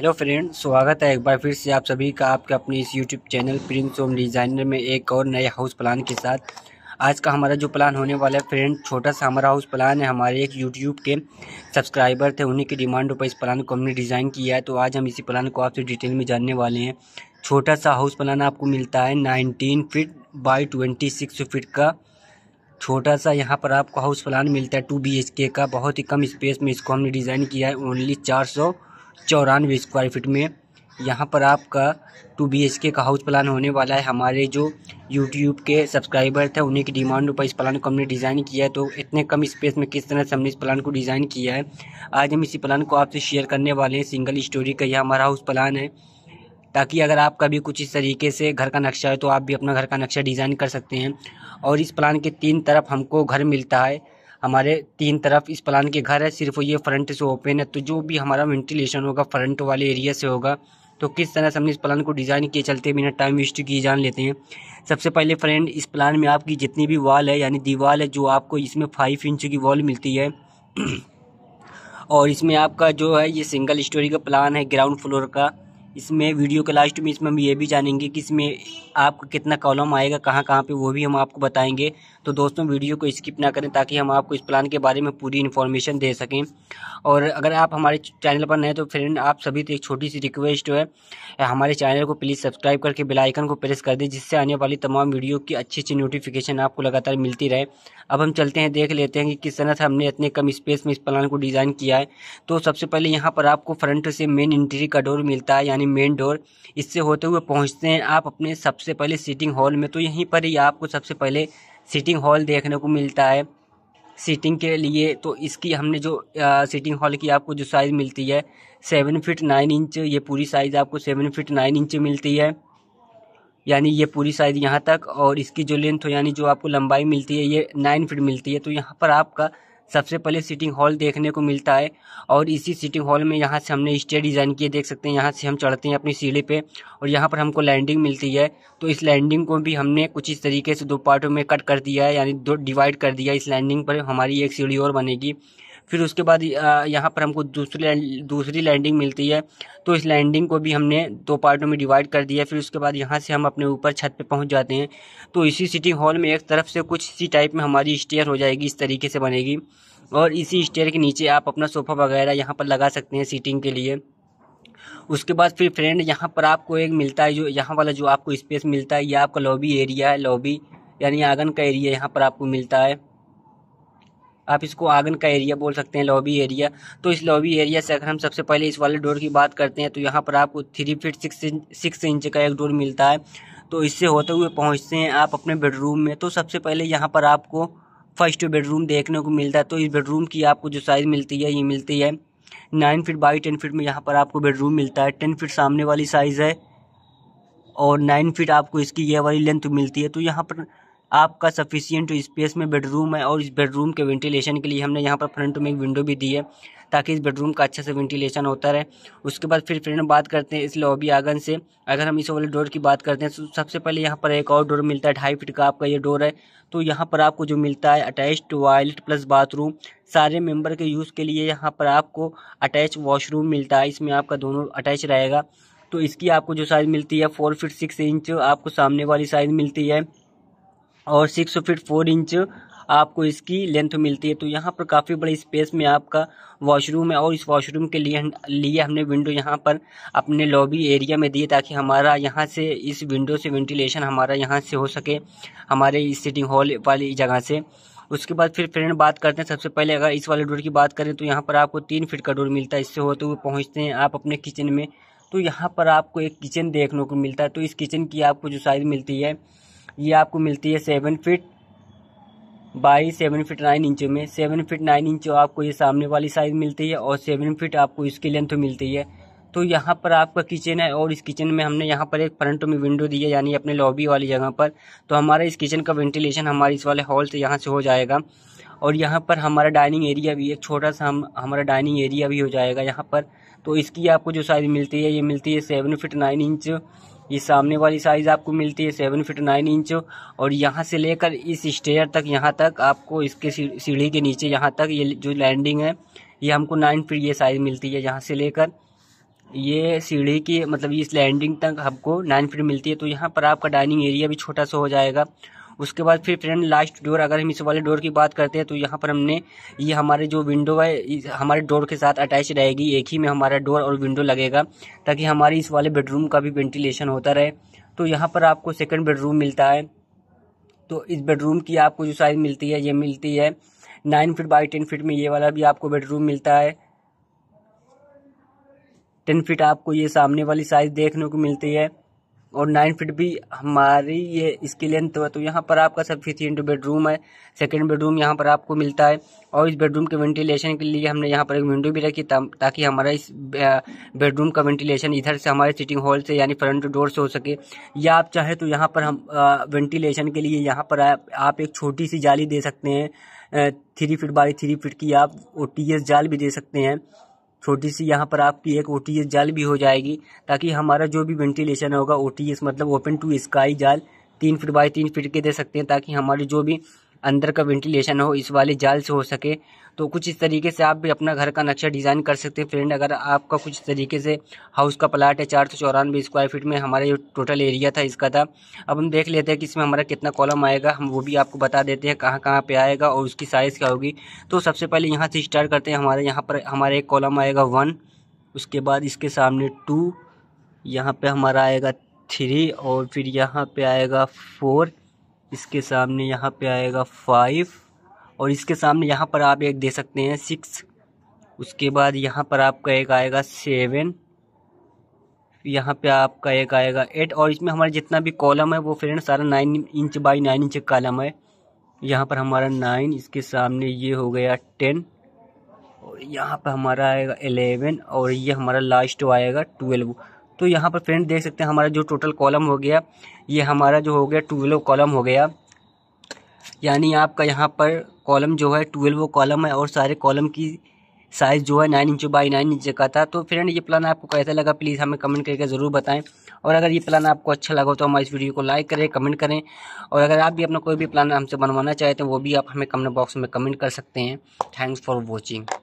hello friend स्वागत है एक बार फिर से आप सभी का आपके अपने इस YouTube channel Prince Home Designer में एक और नए हाउस प्लान के साथ आज का हमारा जो प्लान होने वाला है फ्रेंड छोटा सा हमारा हाउस प्लान है हमारे एक यूट्यूब के सब्सक्राइबर थे उन्हीं की डिमांड पर इस प्लान को हमने डिज़ाइन किया है तो आज हम इसी प्लान को आपसे डिटेल में जानने वाले हैं छोटा सा हाउस प्लान आपको मिलता है nineteen feet by twenty six feet का छोटा सा यहाँ पर आपको हाउस प्लान मिलता है टू बी एच के का बहुत ही कम स्पेस में इसको हमने डिज़ाइन किया है ओनली चार सौ चौरानवे स्क्वायर फीट में यहाँ पर आपका टू बी एच के का हाउस प्लान होने वाला है हमारे जो यूट्यूब के सब्सक्राइबर थे उन्हीं की डिमांड पर इस प्लान को हमने डिज़ाइन किया है तो इतने कम स्पेस में किस तरह से हमने इस प्लान को डिज़ाइन किया है आज हम इसी प्लान को आपसे शेयर करने वाले हैं सिंगल स्टोरी का यह हमारा हाउस प्लान है ताकि अगर आपका भी कुछ इस तरीके से घर का नक्शा है तो आप भी अपना घर का नक्शा डिज़ाइन कर सकते हैं और इस प्लान के तीन तरफ हमको घर मिलता है हमारे तीन तरफ इस प्लान के घर है सिर्फ ये फ्रंट से ओपन है तो जो भी हमारा वेंटिलेशन होगा फ्रंट वाले एरिया से होगा तो किस तरह से हमने इस प्लान को डिज़ाइन किए चलते बिना टाइम वेस्ट किए जान लेते हैं सबसे पहले फ्रेंड इस प्लान में आपकी जितनी भी वॉल है यानी दीवार है जो आपको इसमें फाइव इंच की वॉल मिलती है और इसमें आपका जो है ये सिंगल स्टोरी का प्लान है ग्राउंड फ्लोर का इसमें वीडियो के लास्ट में इसमें हम ये भी जानेंगे कि इसमें आपका कितना कॉलम आएगा कहाँ कहाँ पे वो भी हम आपको बताएंगे तो दोस्तों वीडियो को स्किप ना करें ताकि हम आपको इस प्लान के बारे में पूरी इन्फॉर्मेशन दे सकें और अगर आप हमारे चैनल पर नए तो फ्रेंड आप सभी तो एक छोटी सी रिक्वेस्ट है हमारे चैनल को प्लीज़ सब्सक्राइब करके बेलाइकन को प्रेस कर दें जिससे आने वाली तमाम वीडियो की अच्छी अच्छी नोटिफिकेशन आपको लगातार मिलती रहे अब हम चलते हैं देख लेते हैं कि किस तरह से हमने इतने कम स्पेस में इस प्लान को डिज़ाइन किया है तो सबसे पहले यहाँ पर आपको फ्रंट से मेन एंट्री का डोर मिलता है यानी मेन डोर इससे होते हुए पहुँचते हैं आप अपने सबसे पहले सीटिंग हॉल में तो यहीं पर ही आपको सबसे पहले सीटिंग हॉल देखने को मिलता है सीटिंग के लिए तो इसकी हमने जो आ, सीटिंग हॉल की आपको जो साइज़ मिलती है सेवन फिट नाइन इंच ये पूरी साइज़ आपको सेवन फिट नाइन इंच मिलती है यानी ये पूरी साइज़ यहाँ तक और इसकी जो लेंथ हो यानी जो आपको लंबाई मिलती है ये नाइन फिट मिलती है तो यहाँ पर आपका सबसे पहले सीटिंग हॉल देखने को मिलता है और इसी सीटिंग हॉल में यहाँ से हमने स्टे डिज़ाइन किए देख सकते हैं यहाँ से हम चढ़ते हैं अपनी सीढ़ी पे और यहाँ पर हमको लैंडिंग मिलती है तो इस लैंडिंग को भी हमने कुछ इस तरीके से दो पार्टों में कट कर दिया है यानी दो डिवाइड कर दिया इस लैंडिंग पर हमारी एक सीढ़ी और बनेगी फिर उसके बाद यहाँ पर हमको दूसरी दूसरी लैंडिंग मिलती है तो इस लैंडिंग को भी हमने दो पार्टों में डिवाइड कर दिया फिर उसके बाद यहाँ से हम अपने ऊपर छत पे पहुँच जाते हैं तो इसी सिटिंग हॉल में एक तरफ से कुछ इसी टाइप में हमारी स्टेयर हो जाएगी इस तरीके से बनेगी और इसी स्टेयर के नीचे आप अपना सोफ़ा वगैरह यहाँ पर लगा सकते हैं सीटिंग के लिए उसके बाद फिर फ्रेंड यहाँ पर आपको एक मिलता है जो यहाँ वाला जो आपको स्पेस मिलता है ये आपका लॉबी एरिया है लॉबी यानी आंगन का एरिया यहाँ पर आपको मिलता है आप इसको आंगन का एरिया बोल सकते हैं लॉबी एरिया तो इस लॉबी एरिया से अगर हम सबसे पहले इस वाले डोर की बात करते हैं तो यहाँ पर आपको three feet six inch six inch का एक डोर मिलता है तो इससे होते हुए पहुँचते हैं आप अपने बेडरूम में तो सबसे पहले यहाँ पर आपको फर्स्ट बेडरूम देखने को मिलता है तो इस बेडरूम की आपको जो साइज़ मिलती है ये मिलती है nine feet by ten feet में यहाँ पर आपको बेडरूम मिलता है टेन फिट सामने वाली साइज़ है और नाइन फिट आपको इसकी ये वाली लेंथ मिलती है तो यहाँ पर आपका सफिशियंट स्पेस में बेडरूम है और इस बेडरूम के वेंटिलेशन के लिए हमने यहाँ पर फ्रंट में एक विंडो भी दी है ताकि इस बेडरूम का अच्छे से वेंटिलेशन होता रहे उसके बाद फिर फ्रेंड बात करते हैं इस लॉबी आंगन से अगर हम इस वाले डोर की बात करते हैं तो सबसे पहले यहाँ पर एक और डोर मिलता है ढाई फिट का आपका ये डोर है तो यहाँ पर आपको जो मिलता है अटैच टॉयलेट प्लस बाथरूम सारे मेंबर के यूज़ के लिए यहाँ पर आपको अटैच वॉशरूम मिलता है इसमें आपका दोनों अटैच रहेगा तो इसकी आपको जो साइज़ मिलती है फोर फिट सिक्स इंच आपको सामने वाली साइज़ मिलती है और सिक्स फीट फोर इंच आपको इसकी लेंथ मिलती है तो यहाँ पर काफ़ी बड़े स्पेस में आपका वॉशरूम है और इस वॉशरूम के लिए लिए हमने विंडो यहाँ पर अपने लॉबी एरिया में दिए ताकि हमारा यहाँ से इस विंडो से वेंटिलेशन हमारा यहाँ से हो सके हमारे इस सिटिंग हॉल वाली जगह से उसके बाद फिर फ्रेंड बात करते हैं सबसे पहले अगर इस वाले डोर की बात करें तो यहाँ पर आपको तीन फिट का डोर मिलता है इससे होते तो हुए पहुँचते हैं आप अपने किचन में तो यहाँ पर आपको एक किचन देखने को मिलता है तो इस किचन की आपको जो साइज़ मिलती है ये आपको मिलती है seven feet by seven feet nine inch में सेवन फिट नाइन इंच आपको ये सामने वाली साइज़ मिलती है और सेवन फिट आपको इसकी लेंथ मिलती है तो यहाँ पर आपका किचन है और इस किचन में हमने यहाँ पर एक फ्रंट में विंडो दी है यानी अपने लॉबी वाली जगह पर तो हमारा इस किचन का वेंटिलेशन हमारे इस वाले हॉल से यहाँ से हो जाएगा और यहाँ पर हमारा डाइनिंग एरिया भी एक छोटा सा हम हमारा डाइनिंग एरिया भी हो जाएगा यहाँ पर तो इसकी आपको जो साइज़ मिलती है ये मिलती है सेवन फिट नाइन इंच ये सामने वाली साइज़ आपको मिलती है सेवन फिट नाइन इंच और यहाँ से लेकर इस स्टेयर तक यहाँ तक आपको इसके सीढ़ी के नीचे यहाँ तक ये जो लैंडिंग है ये हमको नाइन फिट ये साइज़ मिलती है यहाँ से लेकर ये सीढ़ी की मतलब इस लैंडिंग तक हमको नाइन फिट मिलती है तो यहाँ पर आपका डाइनिंग एरिया भी छोटा सा हो जाएगा उसके बाद फिर फ्रेंड लास्ट डोर अगर हम इस वाले डोर की बात करते हैं तो यहाँ पर हमने ये हमारे जो विंडो है हमारे डोर के साथ अटैच रहेगी एक ही में हमारा डोर और विंडो लगेगा ताकि हमारे इस वाले बेडरूम का भी वेंटिलेशन होता रहे तो यहाँ पर आपको सेकेंड बेडरूम मिलता है तो इस बेडरूम की आपको जो साइज़ मिलती है ये मिलती है nine feet by ten feet में ये वाला भी आपको बेडरूम मिलता है टेन फिट आपको ये सामने वाली साइज़ देखने को मिलती है और नाइन फीट भी हमारी ये इसकी लेंथ हुआ तो यहाँ पर आपका सब इंटू बेडरूम है सेकेंड बेडरूम यहाँ पर आपको मिलता है और इस बेडरूम के वेंटिलेशन के लिए हमने यहाँ पर एक विंडो भी रखी ता, ताकि हमारा इस बेडरूम का वेंटिलेशन इधर से हमारे सिटिंग हॉल से यानी फ्रंट डोर से हो सके या आप चाहे तो यहाँ पर हम वेंटिलेशन के लिए यहाँ पर आप, आप एक छोटी सी जाली दे सकते हैं three feet by three feet की आप ओ जाल भी दे सकते हैं छोटी सी यहाँ पर आपकी एक ओ जाल भी हो जाएगी ताकि हमारा जो भी वेंटिलेशन होगा ओ मतलब ओपन टू स्काई जाल तीन फीट बाई तीन फीट के दे सकते हैं ताकि हमारी जो भी अंदर का वेंटिलेशन हो इस वाले जाल से हो सके तो कुछ इस तरीके से आप भी अपना घर का नक्शा डिज़ाइन कर सकते हैं फ्रेंड अगर आपका कुछ इस तरीके से हाउस का प्लाट है चार सौ चौरानवे स्क्वायर फीट में हमारा जो टोटल एरिया था इसका था अब हम देख लेते हैं कि इसमें हमारा कितना कॉलम आएगा हम वो भी आपको बता देते हैं कहाँ कहाँ पर आएगा और उसकी साइज़ क्या होगी तो सबसे पहले यहाँ से स्टार्ट करते हैं हमारे यहाँ पर हमारा एक कॉलम आएगा वन उसके बाद इसके सामने टू यहाँ पर हमारा आएगा थ्री और फिर यहाँ पर आएगा फोर इसके सामने यहाँ पे आएगा फाइव और इसके सामने यहाँ पर आप एक दे सकते हैं सिक्स उसके बाद यहाँ पर आपका एक आएगा सेवन यहाँ पे आपका एक आएगा एट और इसमें हमारा जितना भी कॉलम है वो फ्रेंड सारा nine inch by nine inch column है यहाँ पर हमारा नाइन इसके सामने ये हो गया टेन और यहाँ पर हमारा आएगा एलेवन और ये हमारा लास्ट आएगा ट्वेल्व तो यहाँ पर फ्रेंड देख सकते हैं हमारा जो टोटल कॉलम हो गया ये हमारा जो हो गया ट्वेल्व कॉलम हो गया यानी आपका यहाँ पर कॉलम जो है ट्वेल्व कॉलम है और सारे कॉलम की साइज़ जो है nine inch by nine inch का था तो फ्रेंड ये प्लान आपको कैसा लगा प्लीज़ हमें कमेंट करके ज़रूर बताएं और अगर ये प्लान आपको अच्छा लगा तो हमारे इस वीडियो को लाइक करें कमेंट करें और अगर आप भी अपना कोई भी प्लान हमसे बनवाना चाहते हैं वो भी आप हमें कमेंट बॉक्स में कमेंट कर सकते हैं थैंक्स फॉर वॉचिंग